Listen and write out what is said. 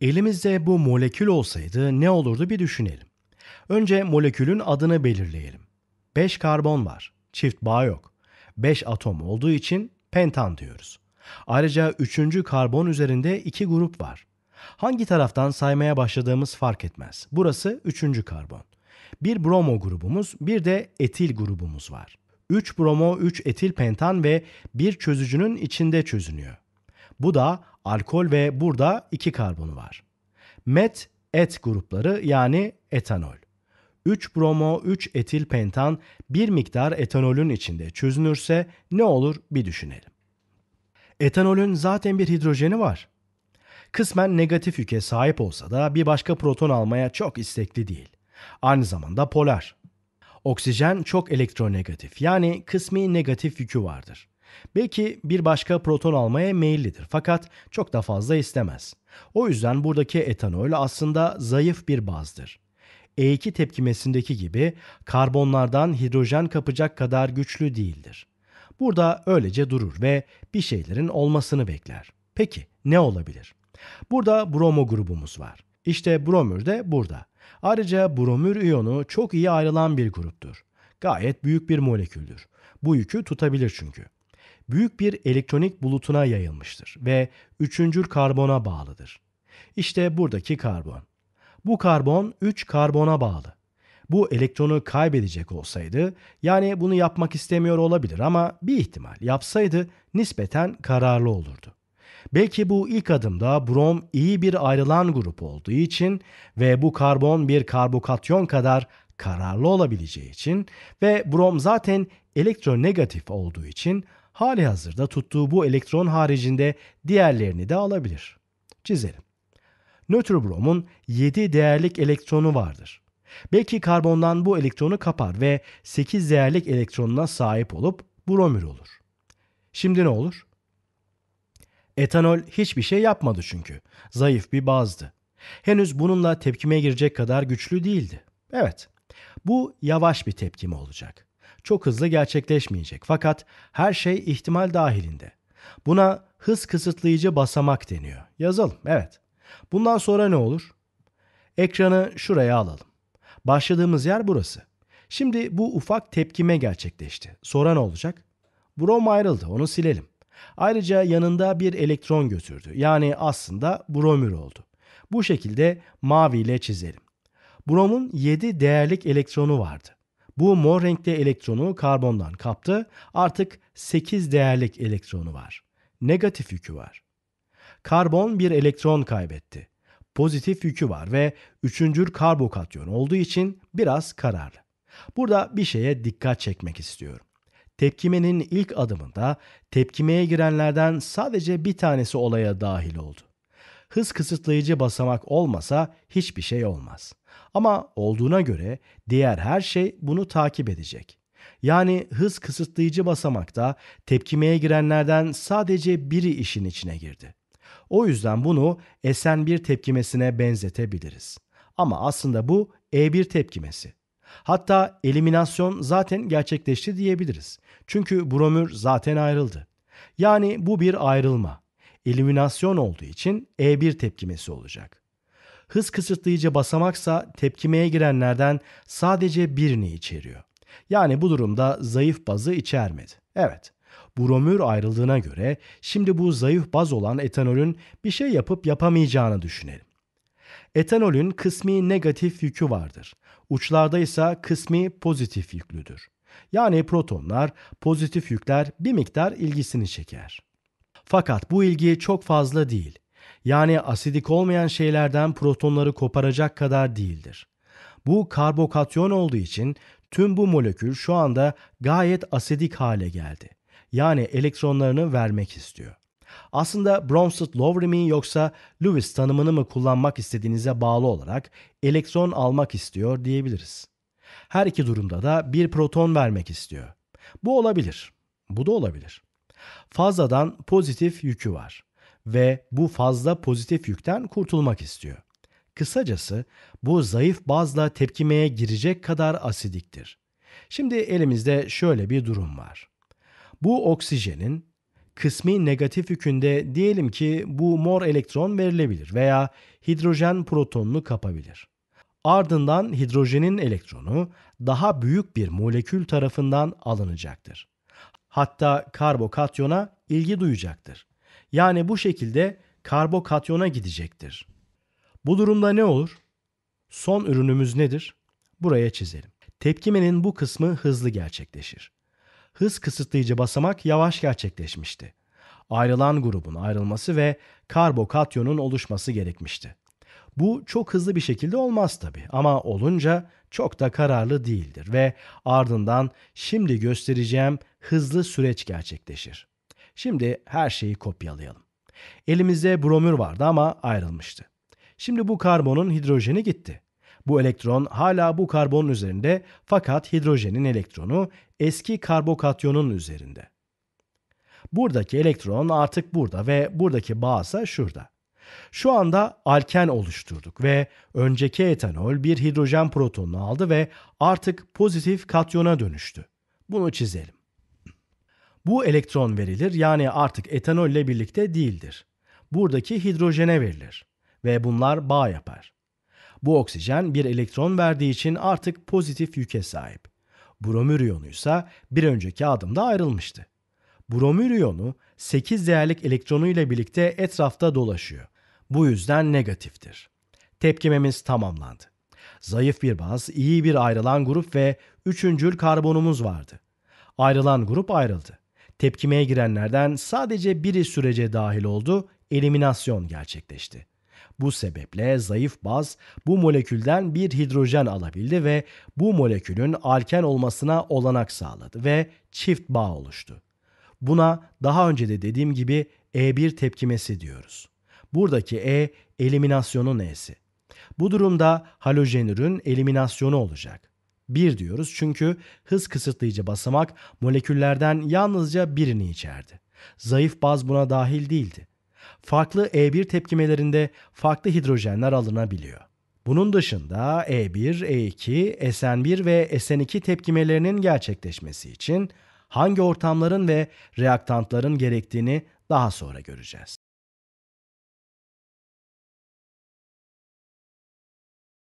Elimizde bu molekül olsaydı ne olurdu bir düşünelim. Önce molekülün adını belirleyelim. 5 karbon var, çift bağ yok. 5 atom olduğu için pentan diyoruz. Ayrıca 3. karbon üzerinde 2 grup var. Hangi taraftan saymaya başladığımız fark etmez. Burası 3. karbon. Bir bromo grubumuz, bir de etil grubumuz var. 3 bromo, 3 etil pentan ve bir çözücünün içinde çözünüyor. Bu da alkol ve burada iki karbonu var. Met et grupları yani etanol. 3 bromo 3 etil pentan bir miktar etanolün içinde çözünürse ne olur bir düşünelim. Etanolün zaten bir hidrojeni var. Kısmen negatif yüke sahip olsa da bir başka proton almaya çok istekli değil. Aynı zamanda polar. Oksijen çok elektronegatif yani kısmi negatif yükü vardır. Belki bir başka proton almaya meyillidir fakat çok da fazla istemez. O yüzden buradaki etanol aslında zayıf bir bazdır. E2 tepkimesindeki gibi karbonlardan hidrojen kapacak kadar güçlü değildir. Burada öylece durur ve bir şeylerin olmasını bekler. Peki ne olabilir? Burada bromo grubumuz var. İşte bromür de burada. Ayrıca bromür iyonu çok iyi ayrılan bir gruptur. Gayet büyük bir moleküldür. Bu yükü tutabilir çünkü büyük bir elektronik bulutuna yayılmıştır ve üçüncül karbona bağlıdır. İşte buradaki karbon. Bu karbon 3 karbona bağlı. Bu elektronu kaybedecek olsaydı, yani bunu yapmak istemiyor olabilir ama bir ihtimal yapsaydı nispeten kararlı olurdu. Belki bu ilk adımda brom iyi bir ayrılan grup olduğu için ve bu karbon bir karbokatyon kadar kararlı olabileceği için ve brom zaten elektronegatif olduğu için hali hazırda tuttuğu bu elektron haricinde diğerlerini de alabilir. Çizelim. Nötr bromun 7 değerlik elektronu vardır. Belki karbondan bu elektronu kapar ve 8 değerlik elektronuna sahip olup bromür olur. Şimdi ne olur? Etanol hiçbir şey yapmadı çünkü. Zayıf bir bazdı. Henüz bununla tepkime girecek kadar güçlü değildi. Evet, bu yavaş bir tepkime olacak çok hızlı gerçekleşmeyecek fakat her şey ihtimal dahilinde. Buna hız kısıtlayıcı basamak deniyor. Yazalım, evet. Bundan sonra ne olur? Ekranı şuraya alalım. Başladığımız yer burası. Şimdi bu ufak tepkime gerçekleşti. Sonra ne olacak? Brom ayrıldı, onu silelim. Ayrıca yanında bir elektron götürdü. Yani aslında bromür oldu. Bu şekilde maviyle çizelim. Brom'un 7 değerlik elektronu vardı. Bu mor renkli elektronu karbondan kaptı. Artık 8 değerlik elektronu var. Negatif yükü var. Karbon bir elektron kaybetti. Pozitif yükü var ve üçüncül karbokatyon olduğu için biraz kararlı. Burada bir şeye dikkat çekmek istiyorum. Tepkimenin ilk adımında tepkimeye girenlerden sadece bir tanesi olaya dahil oldu. Hız kısıtlayıcı basamak olmasa hiçbir şey olmaz. Ama olduğuna göre diğer her şey bunu takip edecek. Yani hız kısıtlayıcı basamakta tepkimeye girenlerden sadece biri işin içine girdi. O yüzden bunu SN1 tepkimesine benzetebiliriz. Ama aslında bu E1 tepkimesi. Hatta eliminasyon zaten gerçekleşti diyebiliriz. Çünkü bromür zaten ayrıldı. Yani bu bir ayrılma. Eliminasyon olduğu için E1 tepkimesi olacak. Hız kısıtlayıcı basamaksa tepkimeye girenlerden sadece birini içeriyor. Yani bu durumda zayıf bazı içermedi. Evet. Bromür ayrıldığına göre şimdi bu zayıf baz olan etanolün bir şey yapıp yapamayacağını düşünelim. Etanolün kısmi negatif yükü vardır. Uçlarda ise kısmi pozitif yüklüdür. Yani protonlar, pozitif yükler bir miktar ilgisini çeker. Fakat bu ilgi çok fazla değil yani asidik olmayan şeylerden protonları koparacak kadar değildir. Bu karbokatyon olduğu için tüm bu molekül şu anda gayet asidik hale geldi. Yani elektronlarını vermek istiyor. Aslında Bronsted-Lowry mi yoksa Lewis tanımını mı kullanmak istediğinize bağlı olarak elektron almak istiyor diyebiliriz. Her iki durumda da bir proton vermek istiyor. Bu olabilir. Bu da olabilir. Fazladan pozitif yükü var ve bu fazla pozitif yükten kurtulmak istiyor. Kısacası bu zayıf bazla tepkimeye girecek kadar asidiktir. Şimdi elimizde şöyle bir durum var. Bu oksijenin kısmi negatif yükünde diyelim ki bu mor elektron verilebilir veya hidrojen protonunu kapabilir. Ardından hidrojenin elektronu daha büyük bir molekül tarafından alınacaktır. Hatta karbokatyona ilgi duyacaktır. Yani bu şekilde karbokatyona gidecektir. Bu durumda ne olur? Son ürünümüz nedir? Buraya çizelim. Tepkimenin bu kısmı hızlı gerçekleşir. Hız kısıtlayıcı basamak yavaş gerçekleşmişti. Ayrılan grubun ayrılması ve karbokatyonun oluşması gerekmişti. Bu çok hızlı bir şekilde olmaz tabi ama olunca çok da kararlı değildir ve ardından şimdi göstereceğim hızlı süreç gerçekleşir. Şimdi her şeyi kopyalayalım. Elimizde bromür vardı ama ayrılmıştı. Şimdi bu karbonun hidrojeni gitti. Bu elektron hala bu karbonun üzerinde fakat hidrojenin elektronu eski karbokatyonun üzerinde. Buradaki elektron artık burada ve buradaki bağ ise şurada. Şu anda alken oluşturduk ve önceki etanol bir hidrojen protonunu aldı ve artık pozitif katyona dönüştü. Bunu çizelim. Bu elektron verilir yani artık etanolle birlikte değildir. Buradaki hidrojene verilir ve bunlar bağ yapar. Bu oksijen bir elektron verdiği için artık pozitif yüke sahip. Bromür iyonu ise bir önceki adımda ayrılmıştı. Bromür iyonu 8 değerlik elektronu ile birlikte etrafta dolaşıyor. Bu yüzden negatiftir. Tepkimemiz tamamlandı. Zayıf bir baz, iyi bir ayrılan grup ve üçüncül karbonumuz vardı. Ayrılan grup ayrıldı. Tepkimeye girenlerden sadece biri sürece dahil oldu, eliminasyon gerçekleşti. Bu sebeple zayıf baz bu molekülden bir hidrojen alabildi ve bu molekülün alken olmasına olanak sağladı ve çift bağ oluştu. Buna daha önce de dediğim gibi E1 tepkimesi diyoruz. Buradaki E eliminasyonun E'si. Bu durumda halojenürün eliminasyonu olacak. 1 diyoruz çünkü hız kısıtlayıcı basamak moleküllerden yalnızca birini içerdi. Zayıf baz buna dahil değildi. Farklı E1 tepkimelerinde farklı hidrojenler alınabiliyor. Bunun dışında E1, E2, SN1 ve SN2 tepkimelerinin gerçekleşmesi için hangi ortamların ve reaktantların gerektiğini daha sonra göreceğiz.